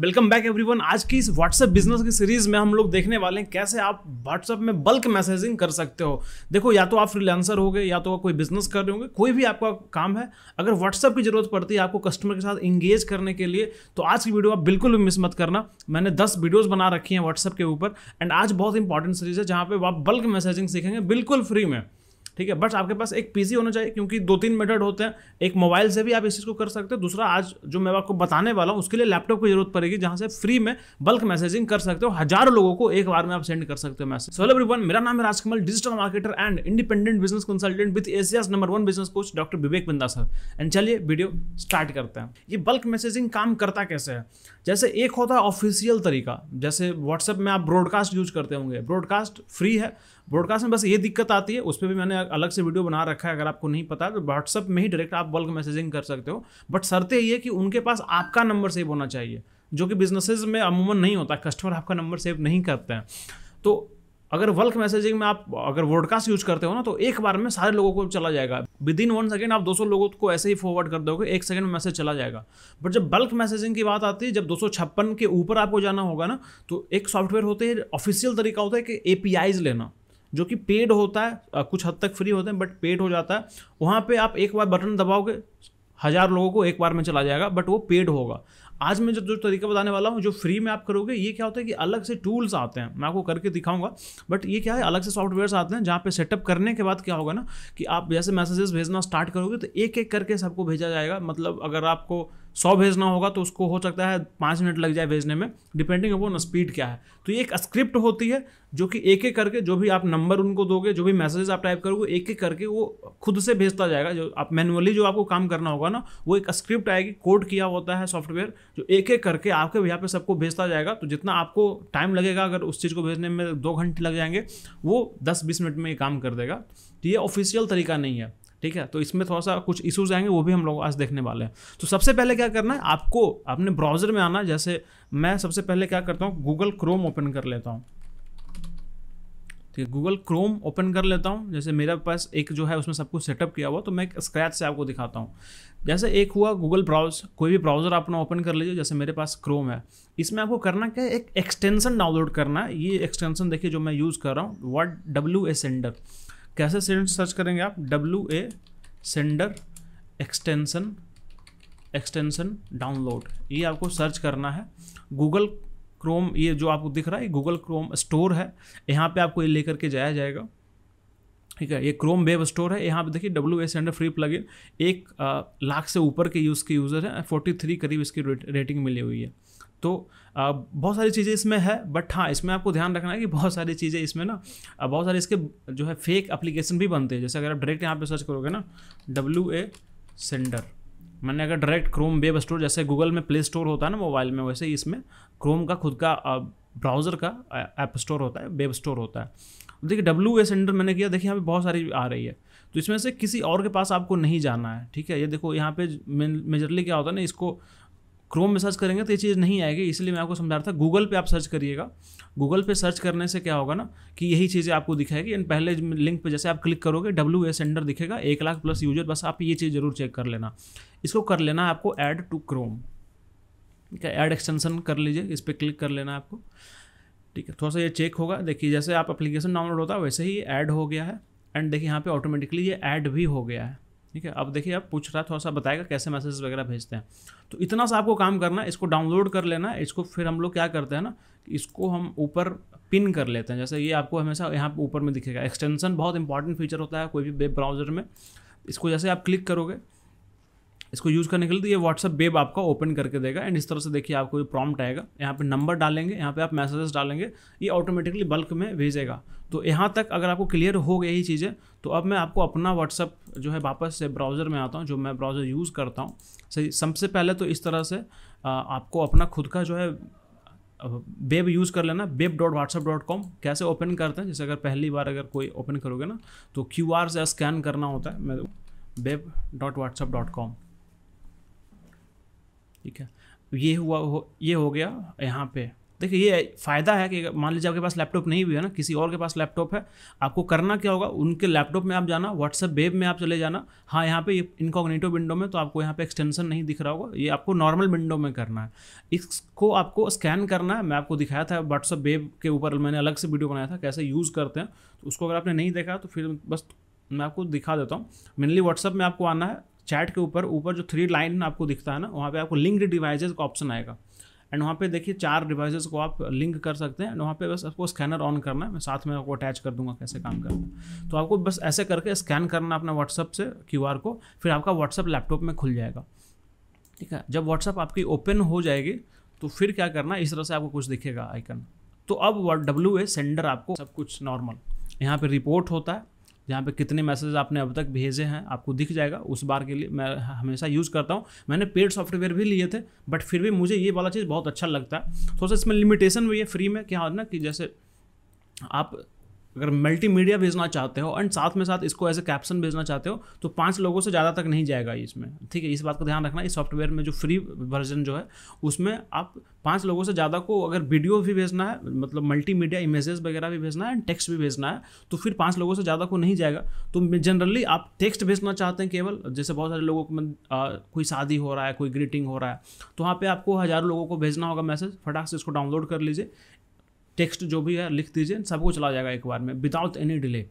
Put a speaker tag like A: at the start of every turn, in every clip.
A: welcome back everyone आज की इस व्हाट्सएप बिजनेस की सीरीज में हम लोग देखने वाले हैं कैसे आप व्हाट्सएप में बल्क मैसेजिंग कर सकते हो देखो या तो आप फ्रीलांसर हो गए या तो कोई बिजनेस कर रहे होंगे कोई भी आपका काम है अगर व्हाट्सएप की जरूरत पड़ती है आपको कस्टमर के साथ इंगेज करने के लिए तो आज की वीडियो आप बिल्कुल भी मिस मत करना मैंने दस वीडियोज़ बना रखी है व्हाट्सएप के ऊपर एंड आज बहुत इंपॉर्टेंट सीरीज है जहाँ पर आप बल्क मैसेजिंग सीखेंगे बिल्कुल फ्री में ठीक है बट आपके पास एक पीसी होना चाहिए क्योंकि दो तीन मेथड होते हैं एक मोबाइल से भी आप इस चीज़ को कर सकते हो दूसरा आज जो मैं आपको बताने वाला हूँ उसके लिए लैपटॉप की जरूरत पड़ेगी जहाँ से फ्री में बल्क मैसेजिंग कर सकते हो हजारों लोगों को एक बार में आप सेंड कर सकते हो मैसेज सोलो एवरीवन मेरा नाम है Rajkamal digital marketer and independent business consultant with Asia number one business coach doctor Vivek Bindra sir and चलिए वीडियो स्टार्ट करते हैं ये बल्क मैसेजिंग काम करता कैसे है जैसे एक होता है ऑफिशियल तरीका जैसे व्हाट्सएप में आप ब्रॉडकास्ट यूज करते होंगे ब्रॉडकास्ट फ्री है ब्रॉडकास्ट में बस ये दिक्कत आती है उस पर भी मैंने अलग से वीडियो बना रखा है अगर आपको नहीं पता तो व्हाट्सअप में ही डायरेक्ट आप बल्क मैसेजिंग कर सकते हो बट शर्ते ये कि उनके पास आपका नंबर सेव होना चाहिए जो कि बिजनेसेस में अमूमन नहीं होता कस्टमर आपका नंबर सेव नहीं करते हैं तो अगर बल्क मैसेजिंग में आप अगर वोडकास्ट यूज करते हो ना तो एक बार में सारे लोगों को चला जाएगा विद इन वन सेकेंड आप 200 लोगों को ऐसे ही फॉरवर्ड कर दोगे एक सेकंड में मैसेज चला जाएगा बट जब बल्क मैसेजिंग की बात आती है जब दो के ऊपर आपको जाना होगा ना तो एक सॉफ्टवेयर होते हैं ऑफिशियल तरीका होता है कि ए लेना जो कि पेड होता है कुछ हद तक फ्री होते हैं बट पेड हो जाता है वहाँ पर आप एक बार बटन दबाओगे हज़ार लोगों को एक बार में चला जाएगा बट वो पेड होगा आज मैं जब जो तरीका बताने वाला हूँ जो फ्री में आप करोगे ये क्या होता है कि अलग से टूल्स आते हैं मैं आपको करके दिखाऊंगा बट ये क्या है अलग से सॉफ्टवेयर आते हैं जहाँ पे सेटअप करने के बाद क्या होगा ना कि आप जैसे मैसेजेस भेजना स्टार्ट करोगे तो एक एक करके सबको भेजा जाएगा मतलब अगर आपको सौ भेजना होगा तो उसको हो सकता है पाँच मिनट लग जाए भेजने में डिपेंडिंग अपॉन स्पीड क्या है तो ये एक स्क्रिप्ट होती है जो कि एक एक करके जो भी आप नंबर उनको दोगे जो भी मैसेजेस आप टाइप करोगे एक एक करके वो खुद से भेजता जाएगा जो आप मैनुअली जो आपको काम करना होगा ना वो एक स्क्रिप्ट आएगी कोड किया होता है सॉफ्टवेयर जो तो एक एक करके आपके भैया पे सबको भेजता जाएगा तो जितना आपको टाइम लगेगा अगर उस चीज़ को भेजने में दो घंटे लग जाएंगे वो दस बीस मिनट में ये काम कर देगा तो ये ऑफिशियल तरीका नहीं है ठीक है तो इसमें थोड़ा सा कुछ इशूज आएंगे वो भी हम लोग आज देखने वाले हैं तो सबसे पहले क्या करना है आपको अपने ब्राउज़र में आना जैसे मैं सबसे पहले क्या करता हूँ गूगल क्रोम ओपन कर लेता हूँ ठीक है गूगल क्रोम ओपन कर लेता हूँ जैसे मेरे पास एक जो है उसमें सब कुछ सेटअप किया हुआ तो मैं स्क्रैच से आपको दिखाता हूँ जैसे एक हुआ गूगल ब्राउज कोई भी ब्राउज़र अपना ओपन कर लीजिए जैसे मेरे पास क्रोम है इसमें आपको करना क्या है एक एक्सटेंसन डाउनलोड करना है ये एक्सटेंसन देखिए जो मैं यूज़ कर रहा हूँ वर्ड डब्ल्यू ए सेंडर कैसे सर्च करेंगे आप W A sender extension extension download ये आपको सर्च करना है गूगल क्रोम ये जो आपको दिख रहा है गूगल क्रोम स्टोर है यहाँ पे आपको ये लेकर के जाया जाएगा ठीक है ये क्रोम वेब स्टोर है यहाँ पे देखिए W A sender free plug in एक लाख से ऊपर के यूज़ के यूज़र हैं फोर्टी थ्री करीब इसकी रेटिंग मिली हुई है तो आ, बहुत सारी चीज़ें इसमें है बट हाँ इसमें आपको ध्यान रखना है कि बहुत सारी चीज़ें इसमें ना बहुत सारे इसके जो है फेक एप्लीकेशन भी बनते हैं जैसे अगर आप डायरेक्ट यहाँ पे सर्च करोगे ना डब्ल्यू ए सेंडर मैंने अगर डायरेक्ट क्रोम वेब स्टोर जैसे गूगल में प्ले स्टोर होता है ना मोबाइल में वैसे ही इसमें क्रोम का खुद का ब्राउज़र का ऐप स्टोर होता है वेब स्टोर होता है देखिए डब्ल्यू एस एंडर मैंने किया देखिए यहाँ पे बहुत सारी आ रही है तो इसमें से किसी और के पास आपको नहीं जाना है ठीक है ये देखो यहाँ पे मेजरली क्या होता है ना इसको क्रोम में सर्च करेंगे तो ये चीज़ नहीं आएगी इसलिए मैं आपको समझा रहा था गूगल पे आप सर्च करिएगा गूगल पे सर्च करने से क्या होगा ना कि यही चीज़ें आपको दिखाएगी एंड पहले लिंक पे जैसे आप क्लिक करोगे डब्ल्यू एस एंडर दिखेगा एक लाख प्लस यूजर बस आप ये चीज़ ज़रूर चेक कर लेना इसको कर लेना आपको ऐड टू क्रोम ठीक है ऐड एक्सटेंसन कर लीजिए इस पर क्लिक कर लेना आपको ठीक है थोड़ा सा ये चेक होगा देखिए जैसे आप एप्लीकेशन डाउनलोड होता है वैसे ही ऐड हो गया है एंड देखिए यहाँ पे ऑटोमेटिकली ये ऐड भी हो गया है ठीक है अब देखिए आप पूछ रहा थोड़ा सा बताएगा कैसे मैसेज वगैरह भेजते हैं तो इतना सा आपको काम करना इसको डाउनलोड कर लेना इसको फिर हम लोग क्या करते हैं ना इसको हम ऊपर पिन कर लेते हैं जैसे ये आपको हमेशा यहाँ ऊपर में दिखेगा एक्सटेंशन बहुत इंपॉर्टेंट फीचर होता है कोई भी वेब ब्राउज़र में इसको जैसे आप क्लिक करोगे इसको यूज़ करने के लिए तो ये व्हाट्सअप वेब आपका ओपन करके देगा एंड इस तरह से देखिए आपको ये प्रॉम्प्ट आएगा यहाँ पे नंबर डालेंगे यहाँ पे आप मैसेजेस डालेंगे ये ऑटोमेटिकली बल्क में भेजेगा तो यहाँ तक अगर आपको क्लियर हो गई चीज़ें तो अब मैं आपको अपना व्हाट्सअप जो है वापस से ब्राउज़र में आता हूँ जो मैं ब्राउज़र यूज़ करता हूँ सही सबसे पहले तो इस तरह से आपको अपना खुद का जो है वेब यूज़ कर लेना web dot WhatsApp dot com कैसे ओपन करते हैं जैसे अगर पहली बार अगर कोई ओपन करोगे ना तो क्यू आर से स्कैन करना होता है मैं web dot WhatsApp dot com ठीक है ये हुआ हो ये हो गया यहाँ पे देखिए ये फ़ायदा है कि मान लीजिए आपके पास लैपटॉप नहीं भी है ना किसी और के पास लैपटॉप है आपको करना क्या होगा उनके लैपटॉप में आप जाना व्हाट्सएप वेब में आप चले जाना हाँ यहाँ पे इनकॉग्निटो विंडो में तो आपको यहाँ पे एक्सटेंशन नहीं दिख रहा होगा ये आपको नॉर्मल विंडो में करना है इसको आपको स्कैन करना है मैं आपको दिखाया था व्हाट्सएप वेब के ऊपर मैंने अलग से वीडियो बनाया था कैसे यूज़ करते हैं तो उसको अगर आपने नहीं देखा तो फिर बस मैं आपको दिखा देता हूँ मेनली व्हाट्सअप में आपको आना है चैट के ऊपर ऊपर जो थ्री लाइन आपको दिखता है ना वहाँ पे आपको लिंक डिवाइसेज का ऑप्शन आएगा एंड वहाँ पे देखिए चार डिवाइसेस को आप लिंक कर सकते हैं एंड वहाँ पे बस आपको स्कैनर ऑन करना है मैं साथ में आपको अटैच कर दूंगा कैसे काम करना है तो आपको बस ऐसे करके स्कैन करना अपना व्हाट्सअप से क्यू को फिर आपका व्हाट्सअप लैपटॉप में खुल जाएगा ठीक है जब व्हाट्सअप आपकी ओपन हो जाएगी तो फिर क्या करना इस तरह से आपको कुछ दिखेगा आइकन तो अब डब्ल्यू ए सेंडर आपको सब कुछ नॉर्मल यहाँ पर रिपोर्ट होता है जहाँ पे कितने मैसेज आपने अब तक भेजे हैं आपको दिख जाएगा उस बार के लिए मैं हमेशा यूज़ करता हूँ मैंने पेड सॉफ्टवेयर भी लिए थे बट फिर भी मुझे ये वाला चीज़ बहुत अच्छा लगता है थोड़ा सा इसमें लिमिटेशन भी है फ्री में क्या है हाँ, ना कि जैसे आप अगर मल्टीमीडिया भेजना चाहते हो एंड साथ में साथ इसको एज ए कैप्शन भेजना चाहते हो तो पाँच लोगों से ज़्यादा तक नहीं जाएगा इसमें ठीक है इस बात का ध्यान रखना इस सॉफ्टवेयर में जो फ्री वर्जन जो है उसमें आप पाँच लोगों से ज़्यादा को अगर वीडियो भी भेजना है मतलब मल्टीमीडिया इमेजेस वगैरह भी भेजना है एंड टेक्स्ट भी भेजना है तो फिर पाँच लोगों से ज़्यादा को नहीं जाएगा तो जनरली आप टेक्स्ट भेजना चाहते हैं केवल जैसे बहुत सारे लोगों को कोई शादी हो रहा है कोई ग्रीटिंग हो रहा है तो वहाँ पर आपको हज़ारों लोगों को भेजना होगा मैसेज फटाक से इसको डाउनलोड कर लीजिए टेक्स्ट जो भी है लिख दीजिए सबको चला जाएगा एक बार में विदाउट एनी डिले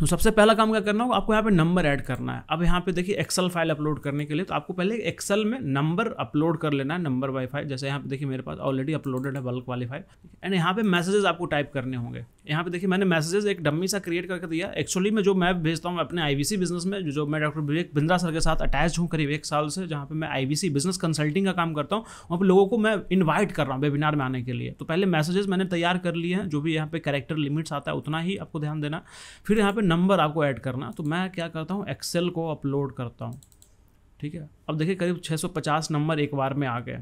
A: तो सबसे पहला काम क्या करना होगा आपको यहाँ पे नंबर ऐड करना है अब यहाँ पे देखिए एक्सेल फाइल अपलोड करने के लिए तो आपको पहले एक्सेल में नंबर अपलोड कर लेना है नंबर वाई फाइल जैसे यहाँ पे देखिए मेरे पास ऑलरेडी अपलोडेड है बल्क वाली फाइल एंड यहाँ पे मैसेजेस आपको टाइप करने होंगे यहाँ पे देखिए मैंने मैसेजेस एक डम्मी सा क्रिएट करके दिया एक्चुअली मैं जो मैं भेजता हूँ अपने आई बिजनेस में जो मैं डॉक्टर विवेक बिंद्रा सर के साथ अटैच हूँ करीब एक साल से जहाँ पे मैं आई बिजनेस कंसल्टिंग का काम करता हूँ वहाँ पर लोगों को मैं इन्वाइट कर रहा हूँ वेबिनार में आने के लिए तो पहले मैसेजेस मैंने तैयार कर लिए हैं जो भी यहाँ पे करेक्टर लिमिट्स आता है उतना ही आपको ध्यान देना फिर यहाँ पे नंबर आपको ऐड करना तो मैं क्या करता हूँ एक्सेल को अपलोड करता हूँ ठीक है अब देखिए करीब 650 नंबर एक बार में आ गए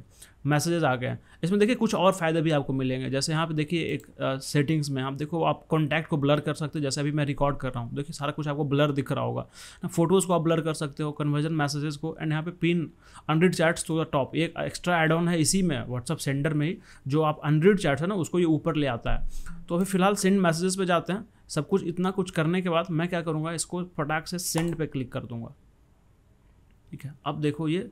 A: मैसेजेस आ गए इसमें देखिए कुछ और फ़ायदे भी आपको मिलेंगे जैसे यहाँ पे देखिए एक सेटिंग्स में आप देखो आप कॉन्टैक्ट को ब्लर कर सकते हो जैसे अभी मैं रिकॉर्ड कर रहा हूँ देखिए सारा कुछ आपको ब्लर दिख रहा होगा ना फोटोज़ को आप ब्लर कर सकते हो कन्वर्जन मैसेजेस को एंड यहाँ पे pin unread chats to the top एक एक्स्ट्रा एड ऑन है इसी में व्हाट्सअप सेंडर में ही जो आप अनरीड चैट्स है ना उसको ये ऊपर ले आता है तो अभी फिलहाल सेंड मैसेजेस पर जाते हैं सब कुछ इतना कुछ करने के बाद मैं क्या करूँगा इसको फटाक से सेंड पे क्लिक कर दूँगा ठीक है अब देखो ये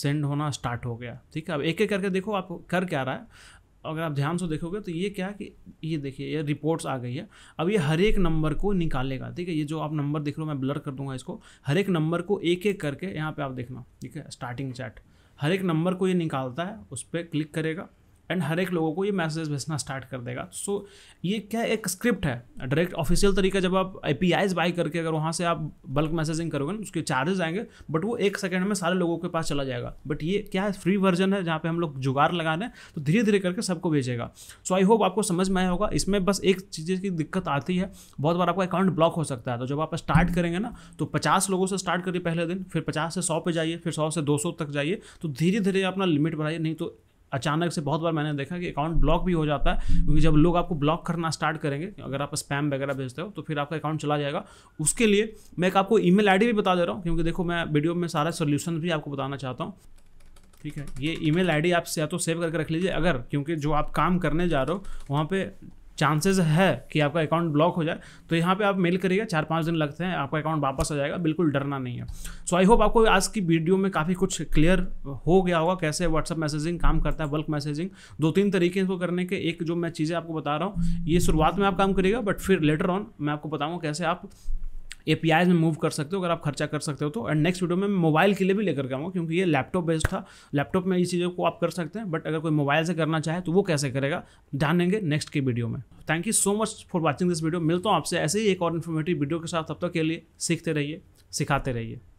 A: सेंड होना स्टार्ट हो गया ठीक है अब एक एक करके देखो आप कर क्या रहा है अगर आप ध्यान से देखोगे तो ये क्या कि ये देखिए ये रिपोर्ट्स आ गई है अब ये हर एक नंबर को निकालेगा ठीक है ये जो आप नंबर देख लो मैं ब्लर कर दूंगा इसको हर एक नंबर को एक एक करके यहाँ पे आप देखना ठीक है स्टार्टिंग चैट हर एक नंबर को ये निकालता है उस पर क्लिक करेगा एंड हर एक लोगों को ये मैसेज भेजना स्टार्ट कर देगा सो so, ये क्या एक स्क्रिप्ट है डायरेक्ट ऑफिशियल तरीका जब आप आई बाई करके अगर वहाँ से आप बल्क मैसेजिंग करोगे ना उसके चार्जेस आएंगे बट वो एक सेकेंड में सारे लोगों के पास चला जाएगा बट ये क्या है फ्री वर्जन है जहाँ पे हम लोग जुगाड़ लगा रहे हैं तो धीरे धीरे करके सबको भेजेगा सो आई होप आपको समझ में आया होगा इसमें बस एक चीज़ की दिक्कत आती है बहुत बार आपका अकाउंट ब्लॉक हो सकता है तो जब आप स्टार्ट करेंगे ना तो पचास लोगों से स्टार्ट करिए पहले दिन फिर पचास से सौ पे जाइए फिर सौ से दो तक जाइए तो धीरे धीरे अपना लिमिट बढ़ाइए नहीं तो अचानक से बहुत बार मैंने देखा कि अकाउंट ब्लॉक भी हो जाता है क्योंकि जब लोग आपको ब्लॉक करना स्टार्ट करेंगे अगर आप स्पैम वगैरह भेजते हो तो फिर आपका अकाउंट चला जाएगा उसके लिए मैं एक आपको ई मेल भी बता दे रहा हूँ क्योंकि देखो मैं वीडियो में सारा सोल्यूशन भी आपको बताना चाहता हूँ ठीक है ये ईमेल आईडी आप या तो सेव करके रख लीजिए अगर क्योंकि जो आप काम करने जा रहे हो वहाँ पे चांसेस है कि आपका अकाउंट ब्लॉक हो जाए तो यहाँ पे आप मेल करिएगा चार पाँच दिन लगते हैं आपका अकाउंट वापस आ जाएगा बिल्कुल डरना नहीं है सो आई होप आपको आज की वीडियो में काफ़ी कुछ क्लियर हो गया होगा कैसे व्हाट्सअप मैसेजिंग काम करता है बल्क मैसेजिंग दो तीन तरीके इसको करने के एक जो मैं चीज़ें आपको बता रहा हूँ ये शुरुआत में आप काम करिएगा बट फिर लेटर ऑन मैं आपको बताऊँगा कैसे आप ए में मूव कर सकते हो अगर आप खर्चा कर सकते हो तो एंड नेक्स्ट वीडियो में मोबाइल के लिए भी लेकर के आऊँगा क्योंकि ये लैपटॉप बेस्ड था लैपटॉप में इस चीज़ों को आप कर सकते हैं बट अगर कोई मोबाइल से करना चाहे तो वो कैसे करेगा जानेंगे नेक्स्ट की वीडियो में thank you so much for watching this video मिलता हूँ आपसे ऐसे ही एक और इन्फॉर्मेटिव वीडियो के साथ तब तक के लिए सीखते रहिए सिखाते रहिए